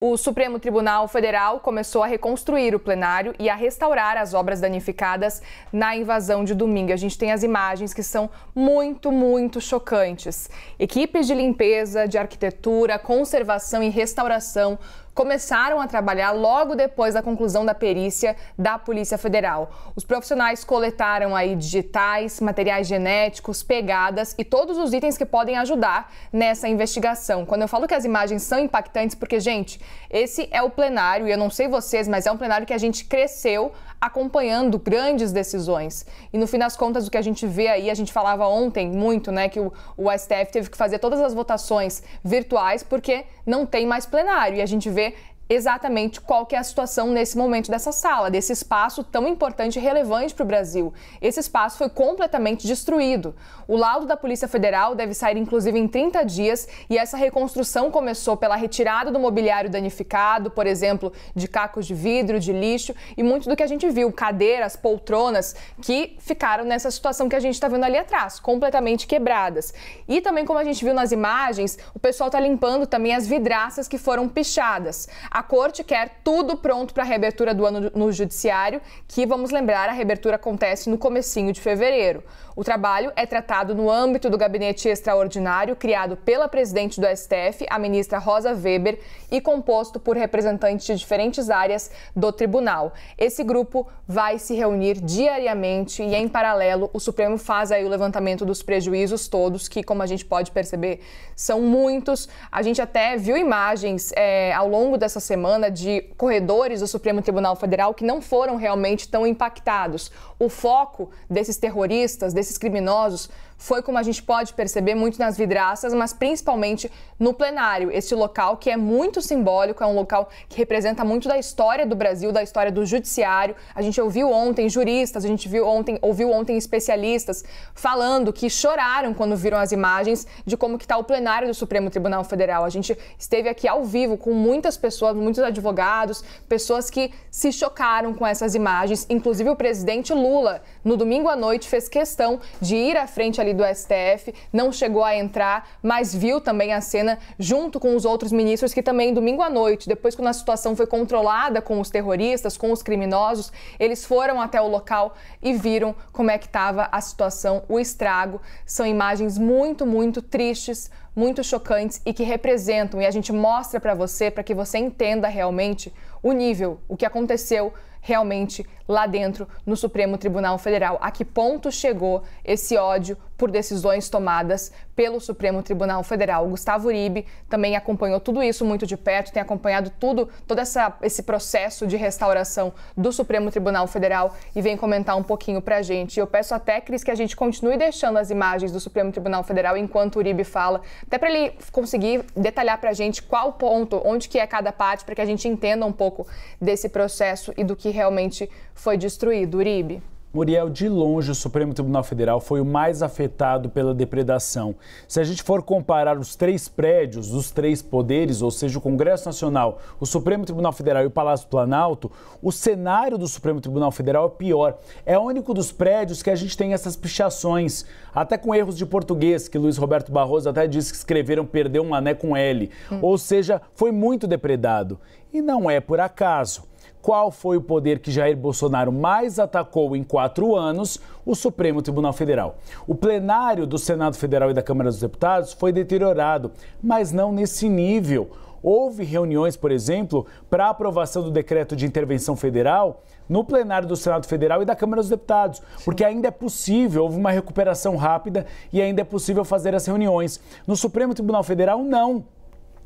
O Supremo Tribunal Federal começou a reconstruir o plenário e a restaurar as obras danificadas na invasão de domingo. A gente tem as imagens que são muito, muito chocantes. Equipes de limpeza, de arquitetura, conservação e restauração começaram a trabalhar logo depois da conclusão da perícia da Polícia Federal. Os profissionais coletaram aí digitais, materiais genéticos, pegadas e todos os itens que podem ajudar nessa investigação. Quando eu falo que as imagens são impactantes, porque, gente, esse é o plenário, e eu não sei vocês, mas é um plenário que a gente cresceu acompanhando grandes decisões. E no fim das contas, o que a gente vê aí, a gente falava ontem muito, né, que o, o STF teve que fazer todas as votações virtuais porque não tem mais plenário. E a gente vê exatamente qual que é a situação nesse momento dessa sala, desse espaço tão importante e relevante para o Brasil. Esse espaço foi completamente destruído. O laudo da Polícia Federal deve sair inclusive em 30 dias e essa reconstrução começou pela retirada do mobiliário danificado, por exemplo, de cacos de vidro, de lixo e muito do que a gente viu, cadeiras, poltronas que ficaram nessa situação que a gente está vendo ali atrás, completamente quebradas. E também como a gente viu nas imagens, o pessoal está limpando também as vidraças que foram pichadas. A corte quer tudo pronto para a reabertura do ano no judiciário, que vamos lembrar, a reabertura acontece no comecinho de fevereiro. O trabalho é tratado no âmbito do gabinete extraordinário criado pela presidente do STF, a ministra Rosa Weber, e composto por representantes de diferentes áreas do tribunal. Esse grupo vai se reunir diariamente e em paralelo o Supremo faz aí o levantamento dos prejuízos todos, que como a gente pode perceber, são muitos. A gente até viu imagens é, ao longo dessa semana de corredores do Supremo Tribunal Federal que não foram realmente tão impactados. O foco desses terroristas, desses criminosos, foi como a gente pode perceber muito nas vidraças, mas principalmente no plenário. Este local que é muito simbólico, é um local que representa muito da história do Brasil, da história do judiciário. A gente ouviu ontem juristas, a gente viu ontem, ouviu ontem especialistas falando que choraram quando viram as imagens de como que está o plenário do Supremo Tribunal Federal. A gente esteve aqui ao vivo com muitas pessoas, muitos advogados, pessoas que se chocaram com essas imagens. Inclusive o presidente Lula, no domingo à noite, fez questão de ir à frente ali ali do STF, não chegou a entrar, mas viu também a cena junto com os outros ministros que também domingo à noite, depois que a situação foi controlada com os terroristas, com os criminosos, eles foram até o local e viram como é que estava a situação, o estrago. São imagens muito, muito tristes, muito chocantes e que representam e a gente mostra para você para que você entenda realmente o nível, o que aconteceu realmente lá dentro no Supremo Tribunal Federal. A que ponto chegou esse ódio por decisões tomadas pelo Supremo Tribunal Federal? O Gustavo Uribe também acompanhou tudo isso muito de perto, tem acompanhado tudo, todo essa, esse processo de restauração do Supremo Tribunal Federal e vem comentar um pouquinho pra gente. Eu peço até, Cris, que a gente continue deixando as imagens do Supremo Tribunal Federal enquanto o Uribe fala, até para ele conseguir detalhar pra gente qual ponto, onde que é cada parte, para que a gente entenda um pouco desse processo e do que realmente foi destruído, Uribe. Muriel, de longe o Supremo Tribunal Federal foi o mais afetado pela depredação. Se a gente for comparar os três prédios, os três poderes, ou seja, o Congresso Nacional, o Supremo Tribunal Federal e o Palácio Planalto, o cenário do Supremo Tribunal Federal é pior. É o único dos prédios que a gente tem essas pichações, até com erros de português, que Luiz Roberto Barroso até disse que escreveram perdeu um mané com L. Hum. Ou seja, foi muito depredado. E não é por acaso. Qual foi o poder que Jair Bolsonaro mais atacou em quatro anos? O Supremo Tribunal Federal. O plenário do Senado Federal e da Câmara dos Deputados foi deteriorado, mas não nesse nível. Houve reuniões, por exemplo, para aprovação do decreto de intervenção federal no plenário do Senado Federal e da Câmara dos Deputados, Sim. porque ainda é possível, houve uma recuperação rápida e ainda é possível fazer as reuniões. No Supremo Tribunal Federal, não.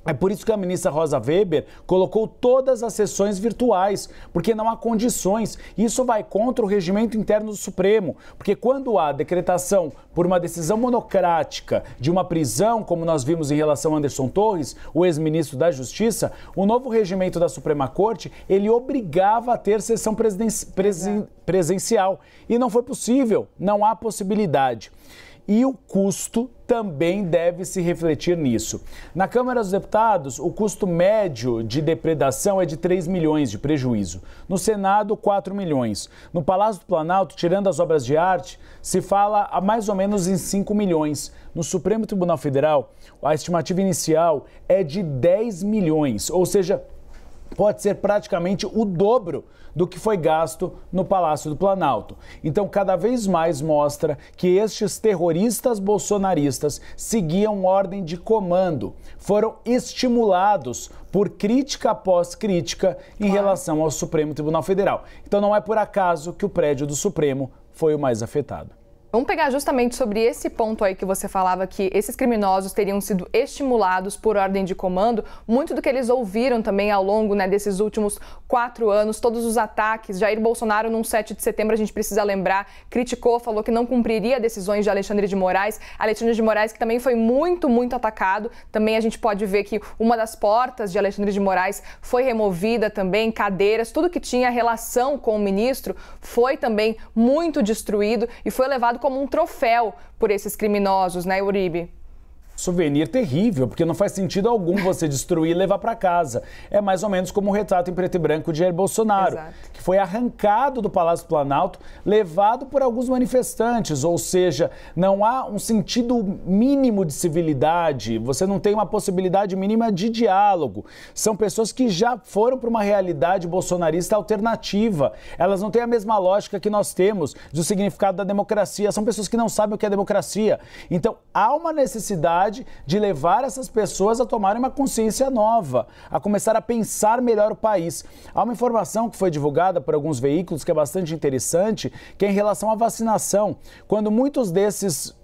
É por isso que a ministra Rosa Weber colocou todas as sessões virtuais, porque não há condições. Isso vai contra o regimento interno do Supremo, porque quando há decretação por uma decisão monocrática de uma prisão, como nós vimos em relação a Anderson Torres, o ex-ministro da Justiça, o novo regimento da Suprema Corte, ele obrigava a ter sessão presen presencial. E não foi possível, não há possibilidade e o custo também deve se refletir nisso. Na Câmara dos Deputados, o custo médio de depredação é de 3 milhões de prejuízo. No Senado, 4 milhões. No Palácio do Planalto, tirando as obras de arte, se fala a mais ou menos em 5 milhões. No Supremo Tribunal Federal, a estimativa inicial é de 10 milhões, ou seja, pode ser praticamente o dobro do que foi gasto no Palácio do Planalto. Então, cada vez mais mostra que estes terroristas bolsonaristas seguiam ordem de comando, foram estimulados por crítica após crítica em claro. relação ao Supremo Tribunal Federal. Então, não é por acaso que o prédio do Supremo foi o mais afetado. Vamos pegar justamente sobre esse ponto aí que você falava que esses criminosos teriam sido estimulados por ordem de comando. Muito do que eles ouviram também ao longo né, desses últimos quatro anos, todos os ataques. Jair Bolsonaro, num 7 de setembro, a gente precisa lembrar, criticou, falou que não cumpriria decisões de Alexandre de Moraes. Alexandre de Moraes, que também foi muito, muito atacado. Também a gente pode ver que uma das portas de Alexandre de Moraes foi removida também, cadeiras, tudo que tinha relação com o ministro foi também muito destruído e foi levado como um troféu por esses criminosos, né, Uribe? souvenir terrível, porque não faz sentido algum você destruir e levar para casa. É mais ou menos como o retrato em preto e branco de Jair Bolsonaro, Exato. que foi arrancado do Palácio Planalto, levado por alguns manifestantes, ou seja, não há um sentido mínimo de civilidade, você não tem uma possibilidade mínima de diálogo. São pessoas que já foram para uma realidade bolsonarista alternativa. Elas não têm a mesma lógica que nós temos do significado da democracia. São pessoas que não sabem o que é democracia. Então, há uma necessidade de levar essas pessoas a tomarem uma consciência nova, a começar a pensar melhor o país. Há uma informação que foi divulgada por alguns veículos que é bastante interessante, que é em relação à vacinação. Quando muitos desses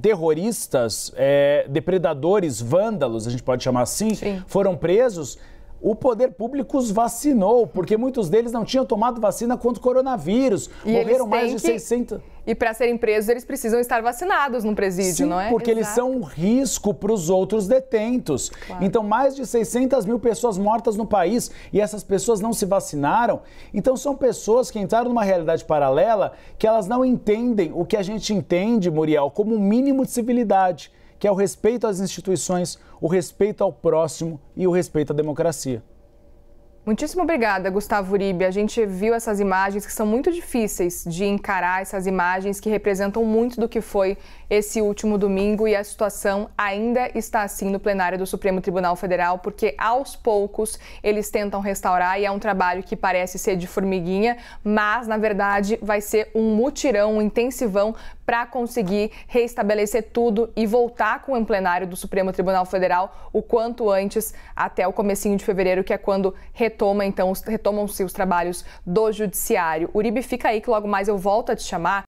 terroristas, é, depredadores, vândalos, a gente pode chamar assim, Sim. foram presos, o poder público os vacinou, porque muitos deles não tinham tomado vacina contra o coronavírus. E Morreram mais de que... 600. E para serem presos, eles precisam estar vacinados no presídio, Sim, não é? Porque Exato. eles são um risco para os outros detentos. Claro. Então, mais de 600 mil pessoas mortas no país e essas pessoas não se vacinaram. Então, são pessoas que entraram numa realidade paralela que elas não entendem o que a gente entende, Muriel, como um mínimo de civilidade que é o respeito às instituições, o respeito ao próximo e o respeito à democracia. Muitíssimo obrigada, Gustavo Uribe. A gente viu essas imagens que são muito difíceis de encarar, essas imagens que representam muito do que foi esse último domingo e a situação ainda está assim no plenário do Supremo Tribunal Federal, porque aos poucos eles tentam restaurar e é um trabalho que parece ser de formiguinha, mas na verdade vai ser um mutirão, um intensivão para conseguir reestabelecer tudo e voltar com o plenário do Supremo Tribunal Federal o quanto antes, até o comecinho de fevereiro, que é quando retorna retoma então, retomam-se os trabalhos do judiciário. Uribe, fica aí que logo mais eu volto a te chamar